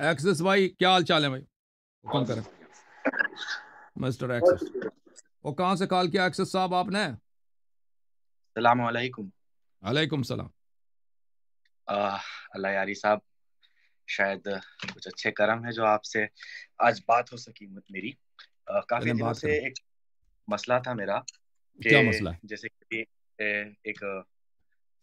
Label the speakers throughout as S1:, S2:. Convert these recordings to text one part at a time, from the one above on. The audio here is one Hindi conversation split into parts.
S1: एक्सेस भाई क्या हाल चाल है भाई ओपन करें
S2: मिस्टर एक्सेस
S1: वो कहाँ से कॉल किया एक्सेस साहब आपने
S2: सलाम वालेकुम वालेकुम सलाम अल्लाह यारी साहब शायद कुछ अच्छे कर्म है जो आपसे आज बात हो सकी मत मेरी आ, काफी दिनों से एक मसला था मेरा क्या मसला जैसे कि एक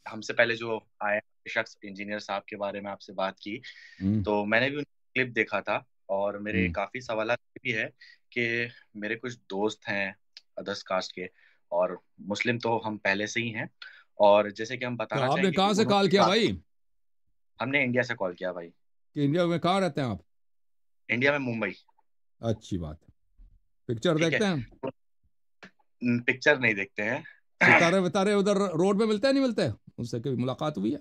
S2: हमसे पहले जो आया शख्स इंजीनियर साहब के बारे में आपसे बात की हम्म। तो मैंने भी उनका क्लिप देखा था और मेरे हम्म। काफी सवाल भी है कि मेरे कुछ दोस्त हैं अदर्स कास्ट के और मुस्लिम तो हम पहले से ही हैं और जैसे कि हम बताना तो आपने कहा से कॉल किया भाई हमने इंडिया से कॉल किया भाई कि
S1: इंडिया में कहा रहते हैं आप
S2: इंडिया में मुंबई अच्छी बात पिक्चर देखते है? हैं हम्म, पिक्चर नहीं देखते हैं
S1: सितारे वितारे उधर रोड पे मिलते हैं नहीं मिलते उनसे कभी मुलाकात हुई है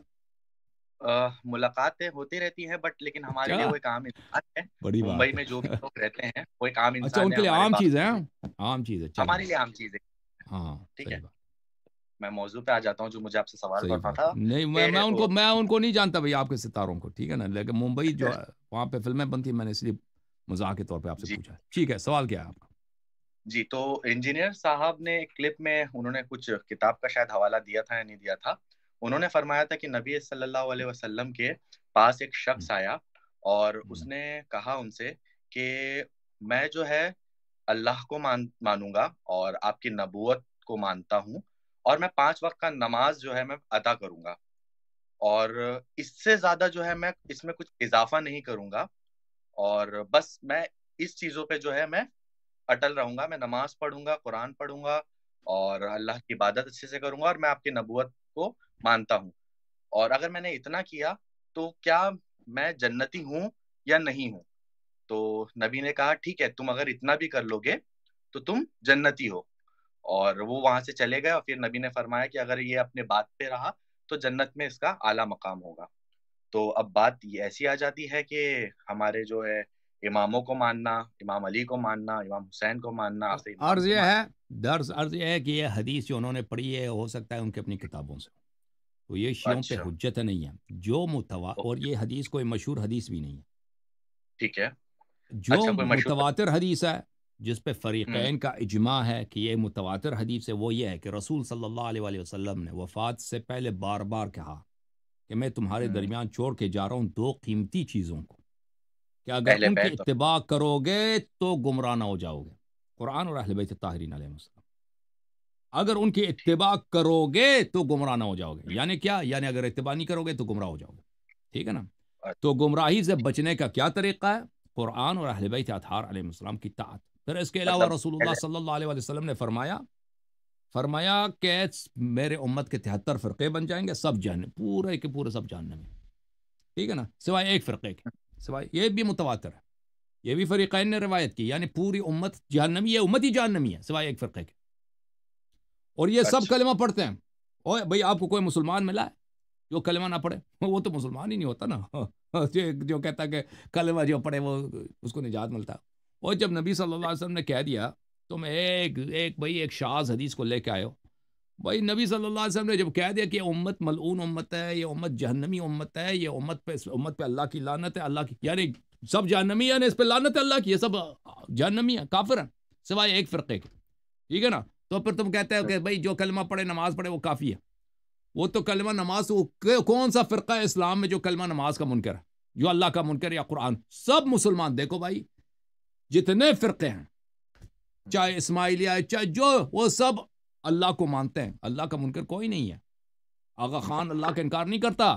S2: मुलाकातें होती रहती हैं बट लेकिन हमारे लिए वो एक आम इंसान है मुंबई में जो भी लोग रहते हैं वो एक आम अच्छा, इंसान अच्छा, उनके लिए आम चीज है
S1: हाँ? आम चीज है हमारे लिए आम चीज हाँ, है
S2: ठीक है मैं मौजूद पे आ जाता हूँ जो मुझे आपसे सवाल करना था नहीं मैं मैं उनको
S1: मैं उनको नहीं जानता भाई आपके सितारों को ठीक है ना लेकिन मुंबई जो वहाँ पे फिल्में बनती मैंने इसलिए मजाक के तौर पे आपसे पूछा ठीक है सवाल क्या है आपका
S2: जी तो इंजीनियर साहब ने एक क्लिप में उन्होंने कुछ किताब का शायद हवाला दिया था या नहीं दिया था उन्होंने फरमाया था कि नबी सल्लल्लाहु अलैहि वसल्लम के पास एक शख्स हम्म। आया और हम्म। उसने कहा उनसे कि मैं जो है अल्लाह को मान मानूंगा और आपकी नबूत को मानता हूँ और मैं पांच वक्त का नमाज जो है मैं अदा करूंगा और इससे ज्यादा जो है मैं इसमें कुछ इजाफा नहीं करूंगा और बस मैं इस चीजों पे जो है मैं अटल रहूंगा मैं नमाज पढ़ूंगा कुरान पढ़ूंगा और अल्लाह की इबादत अच्छे से करूंगा और मैं आपकी नबूत को मानता हूँ और अगर मैंने इतना किया तो क्या मैं जन्नती हूँ या नहीं हूँ तो नबी ने कहा ठीक है तुम अगर इतना भी कर लोगे तो तुम जन्नती हो और वो वहां से चले गए और फिर नबी ने फरमाया कि अगर ये अपने बात पे रहा तो जन्नत में इसका आला मकाम होगा तो अब बात ये ऐसी आ जाती है कि हमारे जो है इमामों को मानना इमाम अली को मानना इमाम हुसैन को मानना तो अर्ज यह
S1: है दर्ज अर्ज यह है कि यह हदीस जो उन्होंने पढ़ी है हो सकता है उनके अपनी किताबों से तो ये शियों अच्छा। पे हजत नहीं है जो मुतवा और ये हदीस कोई मशहूर हदीस भी नहीं है
S2: ठीक है जो अच्छा, मुतवातर हदीस
S1: है जिस पे हम्म। फरीकैन का इजमा है कि ये मुतवातर हदीस है वो ये है कि रसूल सल्लल्लाहु अलैहि वसल्लम ने वफात से पहले बार बार कहा कि मैं तुम्हारे हम्म। दरमियान छोड़ के जा रहा हूँ दो कीमती चीज़ों को कि अगर उनकी तो। इतबा करोगे तो गुमराह ना हो जाओगे कुरान और अहलबैत ताहरीन अगर उनकी इतबा करोगे तो गुमराह ना हो जाओगे यानी क्या यानी अगर इतबा नहीं करोगे तो गुमराह हो जाओगे ठीक है ना अच्छा। तो गुमराही से बचने का क्या तरीका है कुरान और अहलबैत आलम की तात फिर इसके अलावा मतलब रसूलुल्लाह सल्लल्लाहु अलैहि वसल्लम ने फरमाया फरमाया कि मेरे उम्मत के तिहत्तर फ़िरक़े बन जाएंगे सब जानने पूरे के पूरे सब जानने में ठीक है ना सिवाय एक फ़िरक़े के सिवाय ये भी मुतवातर है ये भी फ़रीक़ैन ने रवायत की यानी पूरी उम्मत जहनमी है उम्मत ही जहनमी है सिवाय एक फ़िरक़े के और ये अच्छा। सब कलमा पढ़ते हैं और भाई आपको कोई मुसलमान मिला है जो कलमा ना पढ़े वो तो मुसलमान ही नहीं होता ना जो जो कहता कि कलमा जो पढ़े वो उसको निजात मिलता और जब नबी सल्लल्लाहु अलैहि वसल्लम ने कह दिया तो मैं एक एक भाई एक शाज हदीस को लेके आयो भाई नबी सल्लल्लाहु अलैहि वसल्लम ने जब कह दिया कि उम्मत मलून उम्मत है ये उम्मत जहन्नमी उम्मत है ये उम्मत पे उम्मत पे अल्लाह की लानत है अल्लाह की यानी सब जहनमी है इस पर लानत है अल्लाह की ये सब जहनमी है काफिर है सिवाय एक फ़िरके के ठीक है ना तो फिर तुम कहते हो कि अच्छा। भाई जो कलमा पढ़े नमाज पढ़े वो काफ़ी है वो तो कलमा नमाज वो कौन सा है इस्लाम में जो कलमा नमाज का मुनकर है जो अल्लाह का मुनकर या कुरान सब मुसलमान देखो भाई जितने फ़िरके हैं चाहे इसमाइलिया है चाहे जो वो सब अल्लाह को मानते हैं अल्लाह का मुनकर कोई नहीं है आगा खान अल्लाह का इनकार नहीं करता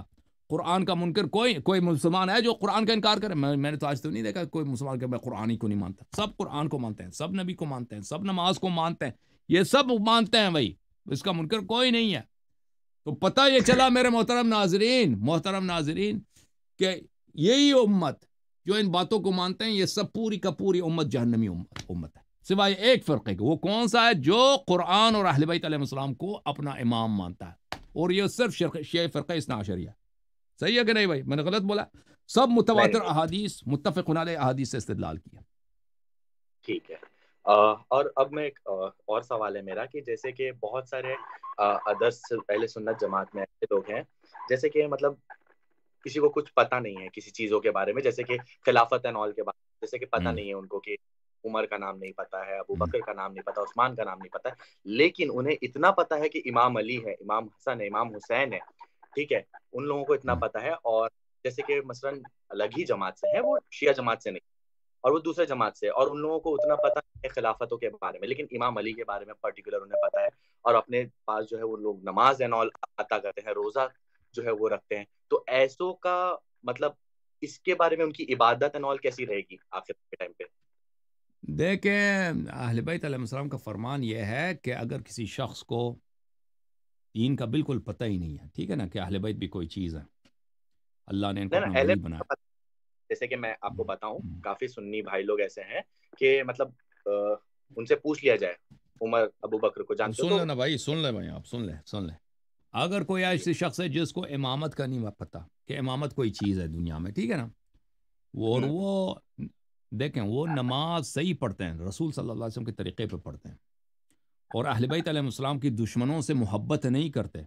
S1: कुरान का मुनकर कोई कोई मुसलमान है जो कुरान का इनकार करे मैं, मैंने तो आज तो नहीं देखा कोई मुसलमान के मैं कुरानी ही को नहीं मानता सब कुरान को मानते हैं सब नबी को मानते हैं सब नमाज को मानते हैं ये सब मानते हैं भाई इसका मुनकर कोई नहीं है तो पता ये चला मेरे मोहतरम नाजरीन मोहतरम नाजरीन कि यही उम्मत जो इन बातों को मानते हैं ये सब पूरी का पूरी उम्मत जहनमी उम्मत है सिवाय एक फ़िरके के वो कौन सा है जो कुरान और अहलबईसम को अपना इमाम मानता है और ये सिर्फ शे फ़र्क इस नाशरिया सही है कि नहीं भाई मैंने गलत बोला सब मुतवा अहादीस मुतफ़ अहादीस से इस्तलाल किया
S2: ठीक है और अब मैं एक और सवाल है मेरा कि जैसे कि बहुत सारे अदर्स पहले सुन्नत जमात में ऐसे लोग हैं जैसे कि मतलब किसी को कुछ पता नहीं है किसी चीजों के बारे में जैसे कि खिलाफत एंड ऑल के बारे में जैसे कि पता हम्म। नहीं है उनको कि उमर का नाम नहीं पता है अबू हम्म। बकर का नाम नहीं पता उस्मान का नाम नहीं पता लेकिन उन्हें इतना पता है कि इमाम अली है इमाम हसन है इमाम हुसैन है ठीक है उन लोगों को इतना हम्म। पता है और जैसे कि मसलन अलग ही जमात से है वो शिया जमात से नहीं और वो दूसरे जमात से और उन लोगों को उतना पता है खिलाफतों के बारे में लेकिन इमाम अली के बारे में पर्टिकुलर उन्हें पता है और अपने पास जो है वो लोग नमाज एंड ऑल अता करते हैं रोजा जो है वो रखते हैं तो ऐसों का मतलब इसके बारे में उनकी इबादत एंड ऑल कैसी रहेगी आखिर के टाइम पे
S1: देखें अहलबाईम का फरमान यह है कि अगर किसी शख्स को दीन का बिल्कुल पता ही नहीं है ठीक है ना कि अहलबैत भी कोई चीज़ है अल्लाह ने इनको बनाया
S2: जैसे कि मैं आपको बताऊं काफी सुन्नी भाई लोग ऐसे हैं कि मतलब आ, उनसे पूछ लिया जाए उमर अबू बकर को जानते सुन तो,
S1: लेना भाई सुन ले भाई आप सुन ले सुन ले अगर कोई ऐसे शख्स है जिसको इमामत का नहीं पता कि इमामत कोई चीज़ है दुनिया में ठीक है ना वो और हम्म। वो देखें वो नमाज सही पढ़ते हैं रसूल सल्लल्लाहु अलैहि वसल्लम के तरीक़े पे पढ़ते हैं और अहलबैत अलैहिस्सलाम की दुश्मनों से मोहब्बत नहीं करते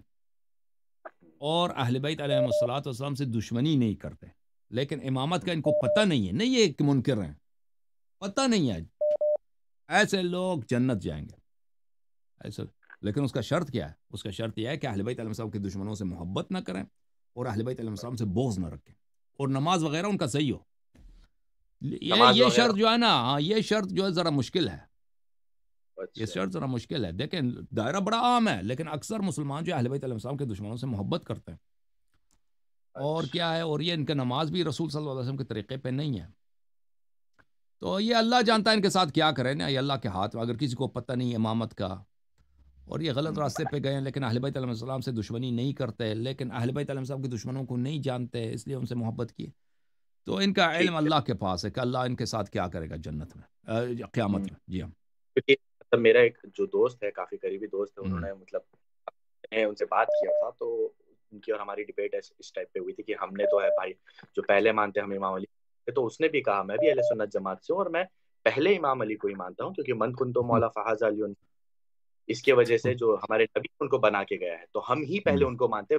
S1: और अहलबैत अलैहिस्सलाम से दुश्मनी नहीं करते लेकिन इमामत का इनको पता नहीं है नहीं ये कि मुनकर हैं पता नहीं है ऐसे लोग जन्नत जाएंगे ऐसे लेकिन उसका शर्त क्या है उसका शर्त यह है कि अहलबैत साहब के दुश्मनों से मोहब्बत ना करें और अहलबैत साहब से बोझ ना रखें और नमाज वगैरह उनका सही हो ये ये शर्त जो है ना हाँ ये शर्त जो है ज़रा मुश्किल है ये अच्छा। शर्त ज़रा मुश्किल है देखें दायरा बड़ा आम है लेकिन अक्सर मुसलमान जो अहलबैत साहब के दुश्मनों से मोहब्बत करते हैं और अच्छा। क्या है और ये इनका नमाज भी रसूल सल्लल्लाहु अलैहि वसल्लम के तरीक़े पे नहीं है तो ये अल्लाह जानता है इनके साथ क्या करें ना ये अल्लाह के हाथ में अगर किसी को पता नहीं इमामत का और ये गलत हम्म। रास्ते पे गए हैं लेकिन अहलबैतम से दुश्मनी नहीं करते लेकिन अहलबैतम के दुश्मनों को नहीं जानते इसलिए उनसे मोहब्बत की तो इनका इल्म अल्लाह के पास है कि अल्लाह इनके साथ क्या करेगा जन्नत में क़्यामत में जी हाँ
S2: मतलब मेरा एक जो दोस्त है काफ़ी करीबी दोस्त है हम्म। उन्होंने मतलब उनसे बात किया था तो उनकी और हमारी डिबेट इस टाइप पे हुई थी कि हमने तो है भाई जो पहले मानते हम इमाम अली तो उसने भी कहा मैं भी अहले सुन्नत जमात से हूँ और मैं पहले इमाम अली को ही मानता हूँ क्योंकि मन कुन तो हम्म। मौला फहाज अली इसके वजह से हम्म। जो हमारे नबी उनको बना के गया है तो हम ही पहले हम्म। उनको मानते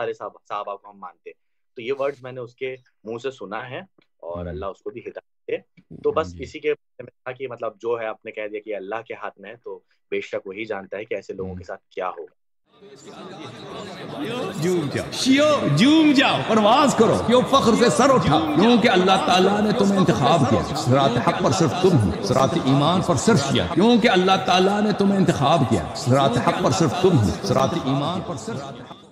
S2: सारे साहबा को हम मानते तो ये वर्ड मैंने उसके मुंह से सुना है और अल्लाह उसको भी हिदायत दे तो हाँ बस इसी के में था कि मतलब जो है आपने कह दिया कि अल्लाह के हाथ में है तो बेशक वही जानता है कि ऐसे लोगों के साथ क्या होगा
S1: जूम जाओ शियो जूम जाओ परवाज करो क्यों फख्र से सर उठा क्योंकि अल्लाह ताला ने तुम्हें इंतखाब किया सरात हक पर सिर्फ तुम हो सरात ईमान पर सिर्फ किया क्योंकि अल्लाह ताला ने तुम्हें इंतखाब किया सरात हक पर सिर्फ तुम हो सरात ईमान
S2: पर सिर्फ